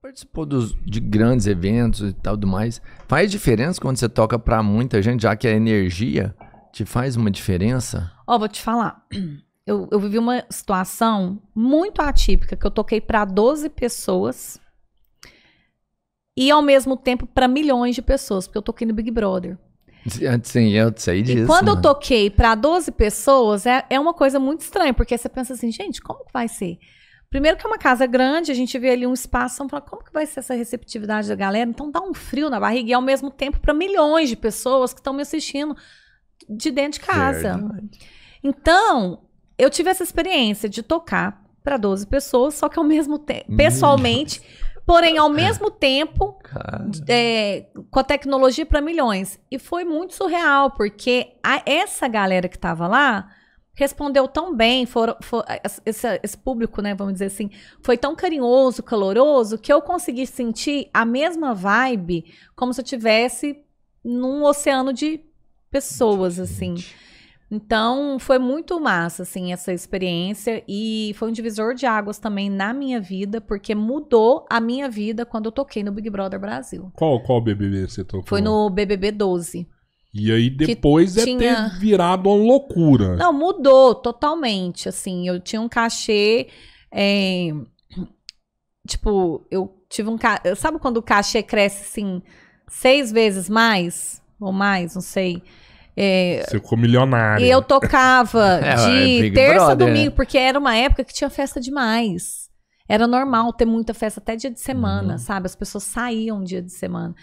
participou dos, de grandes eventos e tal do mais. Faz diferença quando você toca para muita gente, já que a energia te faz uma diferença? Ó, oh, vou te falar. Eu, eu, vivi uma situação muito atípica que eu toquei para 12 pessoas e ao mesmo tempo para milhões de pessoas, porque eu toquei no Big Brother. Sim, é, eu sei disso. E quando né? eu toquei para 12 pessoas, é, é uma coisa muito estranha, porque você pensa assim, gente, como que vai ser? Primeiro que é uma casa grande, a gente vê ali um espaço, então fala, como que vai ser essa receptividade da galera? Então dá um frio na barriga e é ao mesmo tempo para milhões de pessoas que estão me assistindo de dentro de casa. Verdade. Então, eu tive essa experiência de tocar para 12 pessoas, só que ao mesmo tempo, pessoalmente, porém ao mesmo tempo, é, com a tecnologia para milhões. E foi muito surreal, porque a, essa galera que estava lá respondeu tão bem, for, for, esse, esse, público, né, vamos dizer assim, foi tão carinhoso, caloroso, que eu consegui sentir a mesma vibe como se eu tivesse num oceano de pessoas, assim. Então, foi muito massa, assim, essa experiência e foi um divisor de águas também na minha vida, porque mudou a minha vida quando eu toquei no Big Brother Brasil. Qual, qual BBB você tocou? Foi no BBB 12. E aí depois é tinha... ter virado uma loucura. Não, mudou totalmente, assim. Eu tinha um cachê. É... Tipo, eu tive um cachê. Sabe quando o cachê cresce assim, seis vezes mais? Ou mais, não sei. É, Você ficou milionária. E eu tocava é, de é, terça a domingo, né? porque era uma época que tinha festa demais. Era normal ter muita festa até dia de semana, uhum. sabe? As pessoas saíam dia de semana.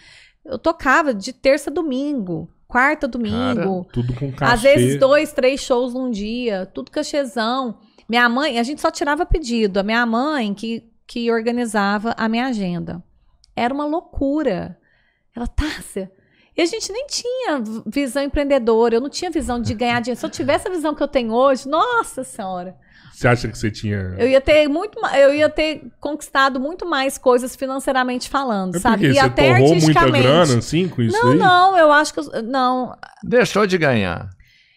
Eu tocava de terça a domingo quarta, domingo. Cara, tudo com cachê. Às vezes dois, três shows num dia, tudo cachezão. Minha mãe, a gente só tirava pedido. A minha mãe que, que organizava a minha agenda. Era uma loucura. Ela, Tássia. E a gente nem tinha visão empreendedora, eu não tinha visão de ganhar dinheiro. Se eu tivesse a visão que eu tenho hoje, nossa senhora. Você acha que você tinha. Eu ia ter muito eu ia ter conquistado muito mais coisas financeiramente falando, é sabe? E você até torrou muita grana, assim, com isso? Não, aí? não, eu acho que. não. Deixou de ganhar.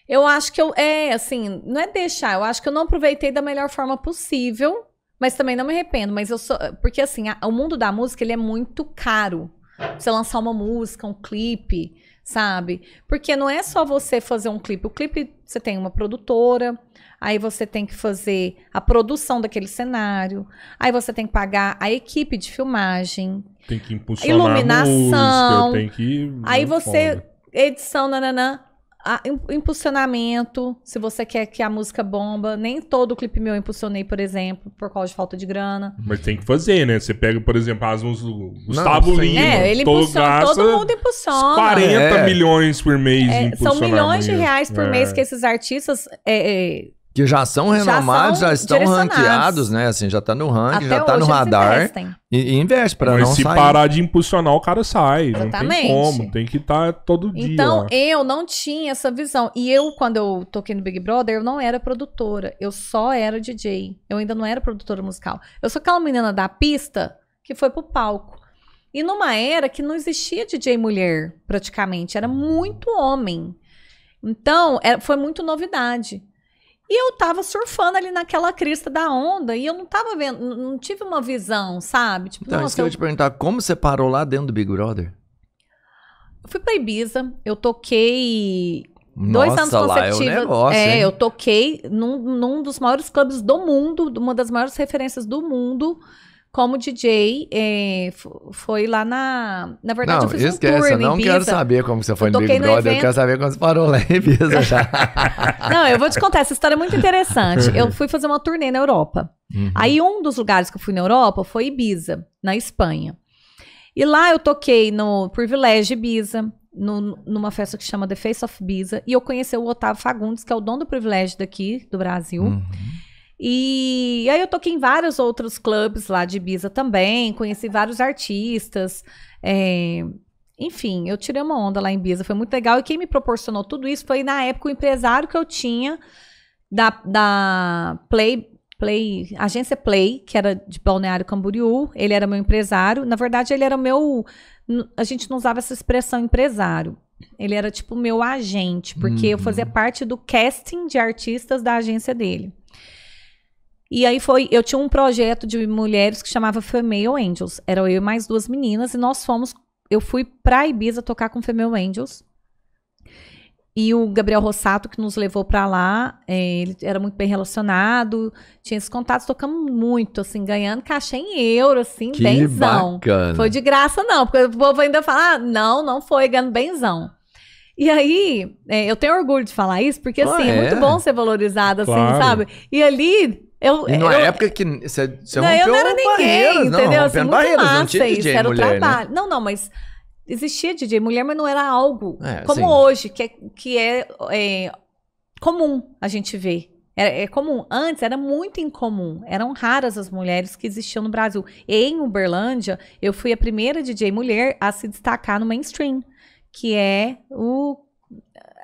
Eu acho que eu. É, assim, não é deixar, eu acho que eu não aproveitei da melhor forma possível, mas também não me arrependo. Mas eu sou. Porque, assim, a, o mundo da música, ele é muito caro. Você lançar uma música, um clipe sabe? Porque não é só você fazer um clipe. O clipe você tem uma produtora, aí você tem que fazer a produção daquele cenário, aí você tem que pagar a equipe de filmagem, tem que impulsionar iluminação, música, tem que aí você foda. edição nananã a, ah, impulsionamento, se você quer que a música bomba. Nem todo clipe meu eu impulsionei, por exemplo, por causa de falta de grana. Mas tem que fazer, né? Você pega, por exemplo, as uns Gustavo Não, Lima. É, ele impulsiona, todo mundo impulsiona. 40 é. milhões por mês é, São milhões de reais por é. mês que esses artistas é, é, que já são renomados, já, são já estão ranqueados, né? Assim, já tá no ranking, Até já tá no radar. E, e investe para não se sair. parar de impulsionar, o cara sai. Exatamente. Não tem como, tem que estar tá todo dia. Então, eu não tinha essa visão. E eu, quando eu toquei no Big Brother, eu não era produtora. Eu só era DJ. Eu ainda não era produtora musical. Eu sou aquela menina da pista que foi pro palco. E numa era que não existia DJ mulher, praticamente. Era muito homem. Então, era, é, foi muito novidade. E eu tava surfando ali naquela crista da onda e eu não tava vendo, não tive uma visão, sabe? Tipo, então, é nossa, isso que eu te perguntar, como você parou lá dentro do Big Brother? Eu fui pra Ibiza, eu toquei dois anos consecutivos. é, um negócio, é hein? eu toquei num, num dos maiores clubes do mundo, uma das maiores referências do mundo como DJ, é, foi lá na. Na verdade, não, eu fiz esquece, um tour eu não quero saber como você foi no Big Brother, eu quero saber como você parou lá em Ibiza já. não, eu vou te contar, essa história é muito interessante. Eu fui fazer uma turnê na Europa. Uhum. Aí um dos lugares que eu fui na Europa foi Ibiza, na Espanha. E lá eu toquei no Privilege Ibiza, no, numa festa que chama The Face of Ibiza, e eu conheci o Otávio Fagundes, que é o dono do Privilege daqui, do Brasil. Uhum. E aí eu toquei em vários outros clubes lá de Ibiza também, conheci vários artistas. É... Enfim, eu tirei uma onda lá em Ibiza, foi muito legal. E quem me proporcionou tudo isso foi, na época, o empresário que eu tinha da, da Play, Play, agência Play, que era de Balneário Camboriú, ele era meu empresário. Na verdade, ele era meu. A gente não usava essa expressão empresário. Ele era tipo meu agente, porque uhum. eu fazia parte do casting de artistas da agência dele. E aí foi, eu tinha um projeto de mulheres que chamava Female Angels. Era eu e mais duas meninas e nós fomos, eu fui pra Ibiza tocar com Female Angels. E o Gabriel Rossato, que nos levou para lá, é, ele era muito bem relacionado, tinha esses contatos, tocamos muito, assim, ganhando caixa em euro, assim, que benzão. Bacana. Foi de graça, não, porque o povo ainda fala, ah, não, não foi, ganhando benzão. E aí, é, eu tenho orgulho de falar isso, porque, ah, assim, é? é? muito bom ser valorizado, assim, claro. sabe? E ali, eu, e na eu, época que você, você não, rompeu eu não era ninguém, barreiras, não, era Assim, muito barreiras, massa não tinha isso, DJ era mulher, né? trabalho. Né? Não, não, mas existia DJ mulher, mas não era algo é, como hoje, que, é, que é, é, comum a gente ver. É, é comum. Antes era muito incomum. Eram raras as mulheres que existiam no Brasil. Em Uberlândia, eu fui a primeira DJ mulher a se destacar no mainstream, que é o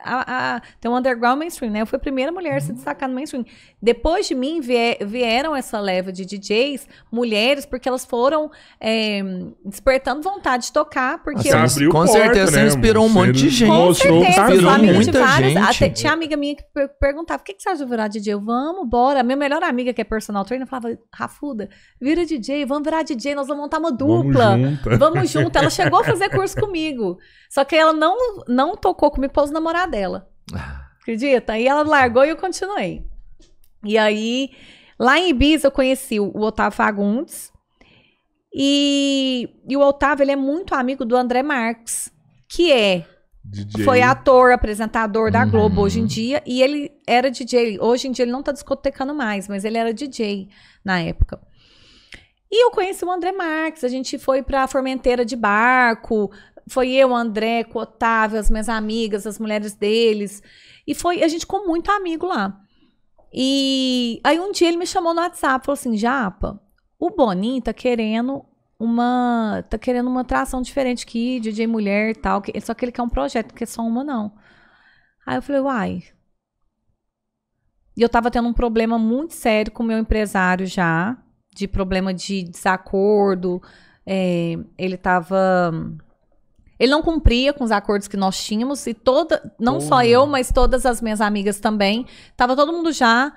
a, a, tem um underground mainstream, né? Eu fui a primeira mulher a se hum. destacar no mainstream. Depois de mim vier, vieram essa leva de DJs, mulheres, porque elas foram é, despertando vontade de tocar, porque assim, eu, com porta, certeza né? você inspirou um monte de gente. Com certeza, inspirou muita várias, gente. Até, tinha amiga minha que perguntava: "O que que você acha virar DJ?" Eu, "Vamos, bora". Minha melhor amiga que é personal trainer falava: "Rafuda, vira DJ, vamos virar DJ, nós vamos montar uma dupla. Vamos junto". Vamos junto. ela chegou a fazer curso comigo. Só que ela não não tocou comigo pôs namorada dela. Ah. Acredita? E ela largou e eu continuei. E aí, lá em Ibiza, eu conheci o Otávio Fagundes. E, e o Otávio, ele é muito amigo do André Marques, que é DJ. Foi ator, apresentador da Globo uhum. hoje em uhum. dia. E ele era DJ. Hoje em dia ele não tá discotecando mais, mas ele era DJ na época. E eu conheci o André Marques. A gente foi pra Formenteira de barco, foi eu, André, com Otávio, as minhas amigas, as mulheres deles. E foi, a gente com muito amigo lá. E aí um dia ele me chamou no WhatsApp, falou assim: "Japa, o Boninho tá querendo uma, tá querendo uma atração diferente aqui, DJ mulher e tal, que, só que ele quer um projeto, que é só uma não". Aí eu falei: "Uai". E eu tava tendo um problema muito sério com o meu empresário já, de problema de desacordo, é, ele estava ele não cumpria com os acordos que nós tínhamos e toda, não Porra. só eu, mas todas as minhas amigas também, tava todo mundo já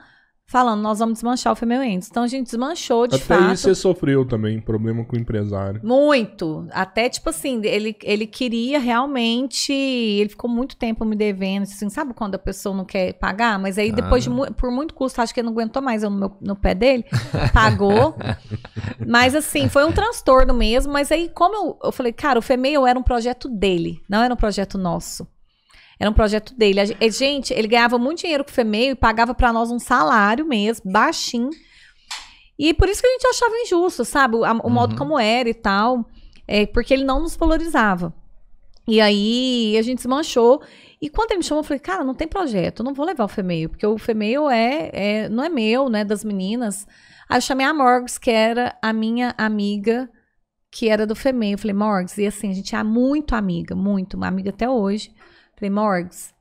falando, nós vamos desmanchar o Female Ends. Então a gente desmanchou de até fato. Até você sofreu também problema com o empresário. Muito. Até tipo assim, ele, ele queria realmente, ele ficou muito tempo me devendo, assim, sabe quando a pessoa não quer pagar, mas aí ah. depois de, ah. por muito custo, acho que ele não aguentou mais eu no, meu, no pé dele, pagou. mas assim, foi um transtorno mesmo, mas aí como eu, eu falei, cara, o Female era um projeto dele, não era um projeto nosso. Era um projeto dele. A gente, ele ganhava muito dinheiro com o FEMEI e pagava para nós um salário mesmo, baixinho. E por isso que a gente achava injusto, sabe? O, o modo uhum. como era e tal. É, porque ele não nos valorizava. E aí a gente se manchou. E quando ele me chamou, eu falei, cara, não tem projeto, não vou levar o Femeio, porque o Femeio é, é, não é meu, né? Das meninas. Aí eu chamei a Morgs, que era a minha amiga, que era do Femeio. Eu falei, Morgs, e assim, a gente é muito amiga, muito, uma amiga até hoje. Falei, Morgs,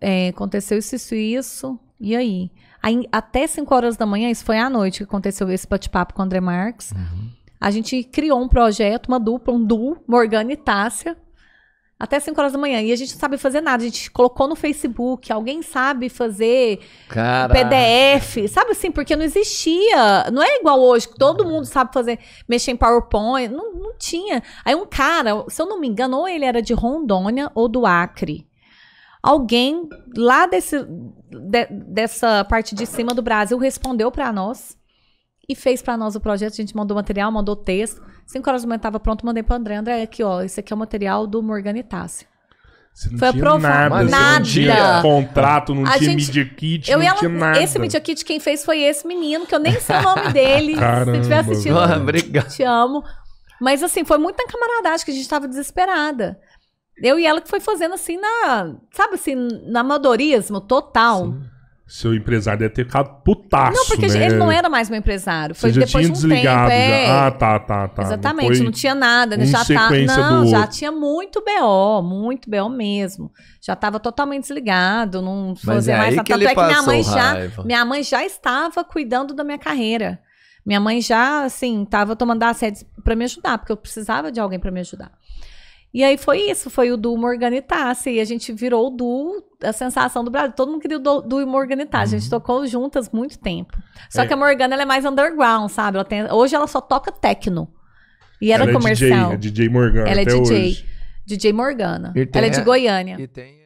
é, aconteceu isso, isso e isso, e aí? aí? Até 5 horas da manhã, isso foi à noite que aconteceu esse bate-papo com o André Marques. Uhum. A gente criou um projeto, uma dupla, um duo, Morgana e Tássia, até 5 horas da manhã. E a gente não sabe fazer nada. A gente colocou no Facebook, alguém sabe fazer Caraca. PDF. Sabe assim, porque não existia. Não é igual hoje, que todo mundo sabe fazer, mexer em PowerPoint. Não, não tinha. Aí um cara, se eu não me engano, ou ele era de Rondônia ou do Acre alguém lá desse, de, dessa parte de cima do Brasil respondeu para nós e fez para nós o projeto. A gente mandou material, mandou texto. Cinco horas da manhã tava pronto, mandei para André. André, aqui, ó, esse aqui é o material do Morganitácia. Você não foi aprovado. Nada. nada. não tinha contrato, não a tinha media kit, eu não tinha nada. Esse media kit quem fez foi esse menino, que eu nem sei o nome dele. Caramba, se tiver assistido, ah, obrigado. te amo. Mas assim, foi muita camaradagem que a gente estava desesperada. Eu e ela que foi fazendo assim na, sabe assim, na amadorismo total. Sim. Seu empresário deve ter ficado putaço, Não, porque né? ele não era mais meu empresário. Foi Você já depois tinha de um desligado tempo. Já. É. Ah, tá, tá, tá. Exatamente, não, não tinha nada. Né? já tá... Não, já tinha muito BO, muito BO mesmo. Já estava totalmente desligado, não fazia é mais nada. Tanto é que minha mãe, já, minha mãe já estava cuidando da minha carreira. Minha mãe já, assim, estava tomando as sede para me ajudar, porque eu precisava de alguém para me ajudar. E aí foi isso, foi o duo Morganitas. E a gente virou o duo a sensação do Brasil. Todo mundo queria do, do Morgan Uhum. A gente uhum. tocou juntas muito tempo. Só é. que a Morgana ela é mais underground, sabe? Ela tem, hoje ela só toca techno. E era ela comercial. É DJ, é DJ Morgana. Ela é DJ. Hoje. DJ Morgana. Ela é de Goiânia. E tem